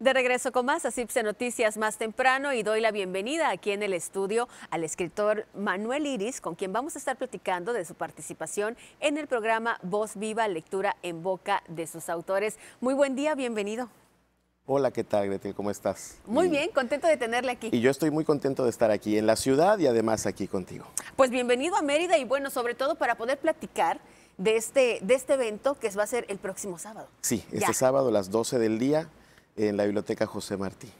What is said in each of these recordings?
De regreso con más a Cipse Noticias más temprano y doy la bienvenida aquí en el estudio al escritor Manuel Iris, con quien vamos a estar platicando de su participación en el programa Voz Viva, lectura en boca de sus autores. Muy buen día, bienvenido. Hola, ¿qué tal, Gretel? ¿Cómo estás? Muy bien, contento de tenerle aquí. Y yo estoy muy contento de estar aquí en la ciudad y además aquí contigo. Pues bienvenido a Mérida y bueno, sobre todo para poder platicar de este, de este evento que va a ser el próximo sábado. Sí, este sábado a las 12 del día en la biblioteca José Martí.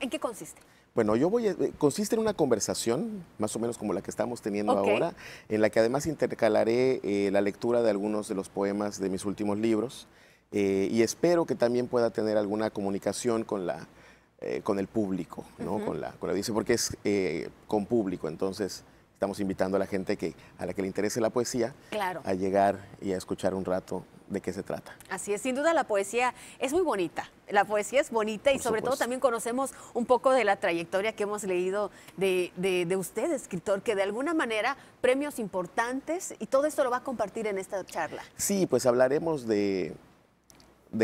¿En qué consiste? Bueno, yo voy a, eh, consiste en una conversación, más o menos como la que estamos teniendo ahora, en la que además intercalaré eh, la lectura de algunos de los poemas de mis últimos libros eh, y espero que también pueda tener alguna comunicación con la, con el público, ¿no? Con la, con la porque es con público, entonces estamos invitando a la gente que a la que le interese la poesía claro. a llegar y a escuchar un rato de qué se trata. Así es, sin duda la poesía es muy bonita. La poesía es bonita y sobre todo también conocemos un poco de la trayectoria que hemos leído de, usted, escritor, que de alguna manera premios importantes y todo esto lo va a compartir en esta charla. Sí, pues hablaremos de,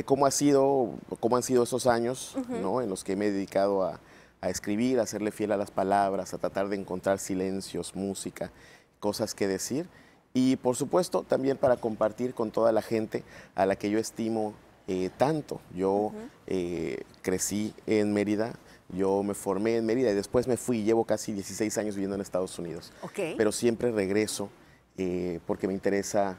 cómo, ha sido, cómo han sido esos años en los que me he dedicado a, a escribir, a serle fiel a las palabras, a tratar de encontrar silencios, música, cosas que decir y por supuesto también para compartir con toda la gente a la que yo estimo eh, tanto. Yo eh, crecí en Mérida, yo me formé en Mérida y después me fui, llevo casi 16 años viviendo en Estados Unidos. Pero siempre regreso eh, porque me interesa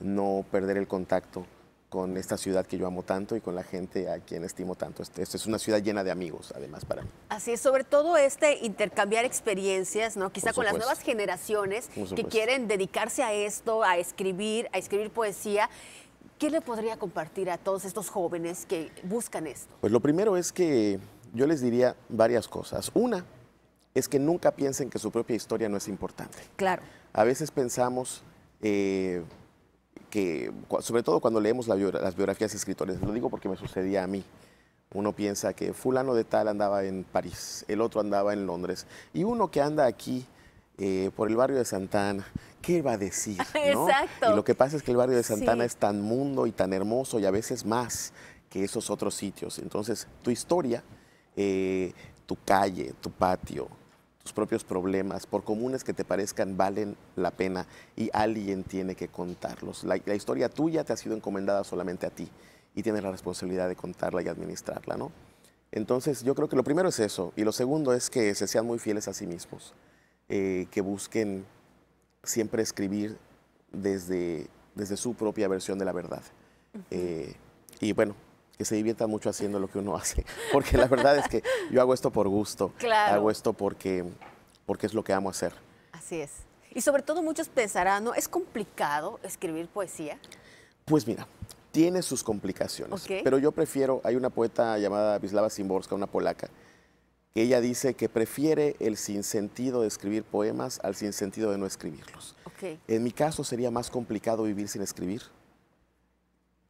no perder el contacto con esta ciudad que yo amo tanto y con la gente a quien estimo tanto. Esto este es una ciudad llena de amigos, además, para mí. Así es, sobre todo este intercambiar experiencias, ¿no? Quizá con las nuevas generaciones que quieren dedicarse a esto, a escribir, a escribir poesía. ¿Qué le podría compartir a todos estos jóvenes que buscan esto? Pues lo primero es que yo les diría varias cosas. Una es que nunca piensen que su propia historia no es importante. Claro. A veces pensamos... Eh, que, sobre todo cuando leemos las biografías de escritores, lo digo porque me sucedía a mí. Uno piensa que fulano de tal andaba en París, el otro andaba en Londres, y uno que anda aquí eh, por el barrio de Santana, ¿qué va a decir? Y lo que pasa es que el barrio de Santana es tan mundo y tan hermoso y a veces más que esos otros sitios. Entonces, tu historia, eh, tu calle, tu patio, sus propios problemas, por comunes que te parezcan, valen la pena y alguien tiene que contarlos. La, historia tuya te ha sido encomendada solamente a ti y tienes la responsabilidad de contarla y administrarla, ¿no? Entonces, yo creo que lo primero es eso y lo segundo es que se sean muy fieles a sí mismos, eh, que busquen siempre escribir desde, desde su propia versión de la verdad. Eh, y bueno, que se divierta mucho haciendo lo que uno hace. Porque la verdad es que yo hago esto por gusto. Claro. Hago esto porque, porque es lo que amo hacer. Así es. Y sobre todo muchos pensarán, ¿no? ¿Es complicado escribir poesía? Pues mira, tiene sus complicaciones. Pero yo prefiero, hay una poeta llamada Wisława Szymborska, una polaca, que ella dice que prefiere el sinsentido de escribir poemas al sinsentido de no escribirlos. En mi caso sería más complicado vivir sin escribir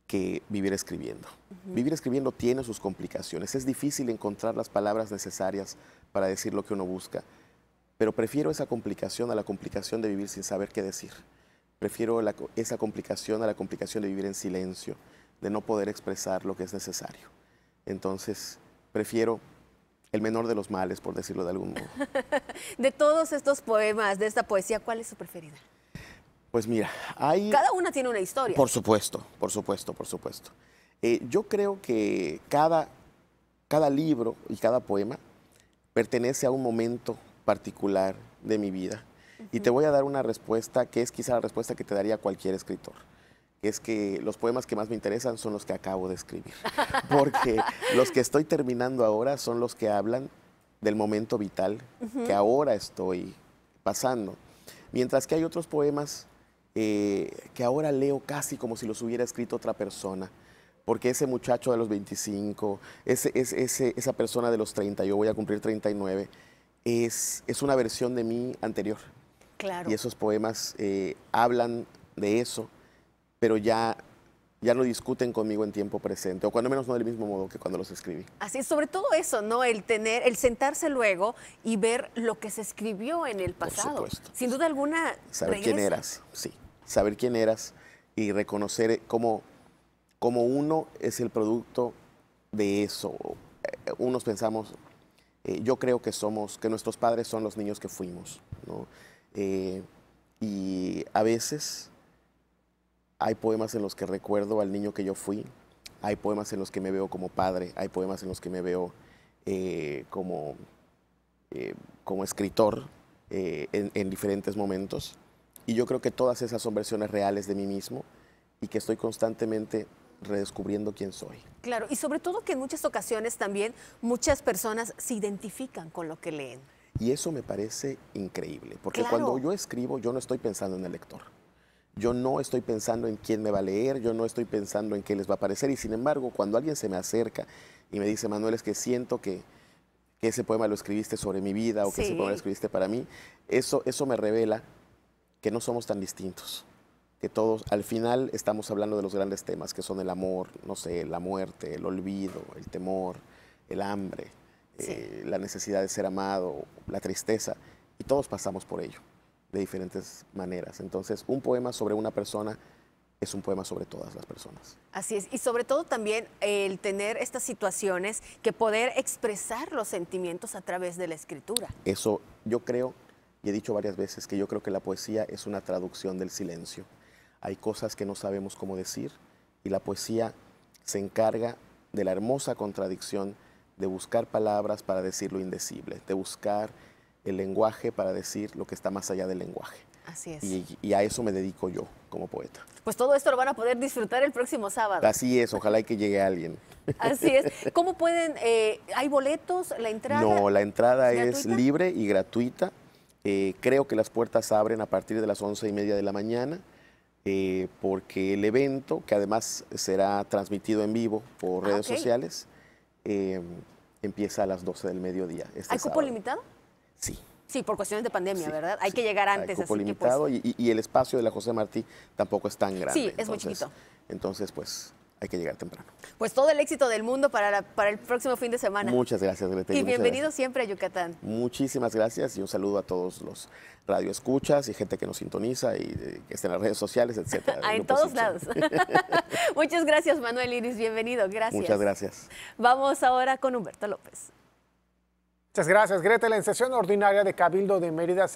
que vivir escribiendo. Vivir escribiendo tiene sus complicaciones. Es difícil encontrar las palabras necesarias para decir lo que uno busca. Pero prefiero esa complicación a la complicación de vivir sin saber qué decir. Prefiero esa complicación a la complicación de vivir en silencio, de no poder expresar lo que es necesario. Entonces, prefiero el menor de los males, por decirlo de algún modo. de todos estos poemas, de esta poesía, ¿cuál es su preferida? Pues mira, hay... Cada una tiene una historia. Por supuesto, por supuesto, por supuesto. Eh, yo creo que cada, cada libro y cada poema pertenece a un momento particular de mi vida. Y te voy a dar una respuesta que es quizá la respuesta que te daría cualquier escritor es que los poemas que más me interesan son los que acabo de escribir, porque los que estoy terminando ahora son los que hablan del momento vital que ahora estoy pasando. Mientras que hay otros poemas eh, que ahora leo casi como si los hubiera escrito otra persona. Porque ese muchacho de los 25, esa persona de los 30, yo voy a cumplir 39, es, es una versión de mí anterior. Claro. Y esos poemas eh, hablan de eso, pero ya ya no discuten conmigo en tiempo presente, o cuando menos no del mismo modo que cuando los escribí. Así sobre todo eso, ¿no? El tener, el sentarse luego y ver lo que se escribió en el pasado. Sin duda alguna. Saber quién eras, sí saber quién eras y reconocer eh, cómo, uno es el producto de eso. Eh, unos pensamos, eh, yo creo que somos, que nuestros padres son los niños que fuimos, ¿no? y a veces hay poemas en los que recuerdo al niño que yo fui, hay poemas en los que me veo como padre, hay poemas en los que me veo como, como escritor en diferentes momentos. Y yo creo que todas esas son versiones reales de mí mismo y que estoy constantemente redescubriendo quién soy. Claro, y sobre todo que en muchas ocasiones también muchas personas se identifican con lo que leen. Y eso me parece increíble, porque cuando yo escribo yo no estoy pensando en el lector. Yo no estoy pensando en quién me va a leer, yo no estoy pensando en qué les va a parecer. Y sin embargo, cuando alguien se me acerca y me dice, Manuel, es que siento que, ese poema lo escribiste sobre mi vida o que ese poema lo escribiste para mí, eso, eso me revela que no somos tan distintos, que todos, al final estamos hablando de los grandes temas, que son el amor, no sé, la muerte, el olvido, el temor, el hambre, eh, la necesidad de ser amado, la tristeza, y todos pasamos por ello de diferentes maneras. Entonces, un poema sobre una persona es un poema sobre todas las personas. Así es, y sobre todo también el tener estas situaciones que poder expresar los sentimientos a través de la escritura. Eso yo creo y he dicho varias veces que yo creo que la poesía es una traducción del silencio. Hay cosas que no sabemos cómo decir y la poesía se encarga de la hermosa contradicción de buscar palabras para decir lo indecible, de buscar el lenguaje para decir lo que está más allá del lenguaje. Así es. Y, a eso me dedico yo como poeta. Pues todo esto lo van a poder disfrutar el próximo sábado. Así es, ojalá y que llegue alguien. Así es. ¿Cómo pueden, eh, hay boletos, la entrada? No, la entrada es libre y gratuita. Eh, creo que las puertas abren a partir de las once y media de la mañana, eh, porque el evento, que además será transmitido en vivo por ah, redes sociales, eh, empieza a las 12 del mediodía. Este ¿Hay cupo limitado? Sí. Sí, por cuestiones de pandemia, ¿verdad? Hay que llegar antes. Hay cupo pues, limitado y, el espacio de la José Martí tampoco es tan grande. Sí, es muy chiquito. Entonces, pues hay que llegar temprano. Pues todo el éxito del mundo para, para el próximo fin de semana. Muchas gracias, Greta. Y, bienvenido siempre a Yucatán. Muchísimas gracias y un saludo a todos los radioescuchas y gente que nos sintoniza y eh, que está en las redes sociales, etc. Ah, en todos lados. Muchas gracias, Manuel Iris. Bienvenido. Gracias. Muchas gracias. Vamos ahora con Humberto López. Muchas gracias, Greta. La sesión ordinaria de Cabildo de Mérida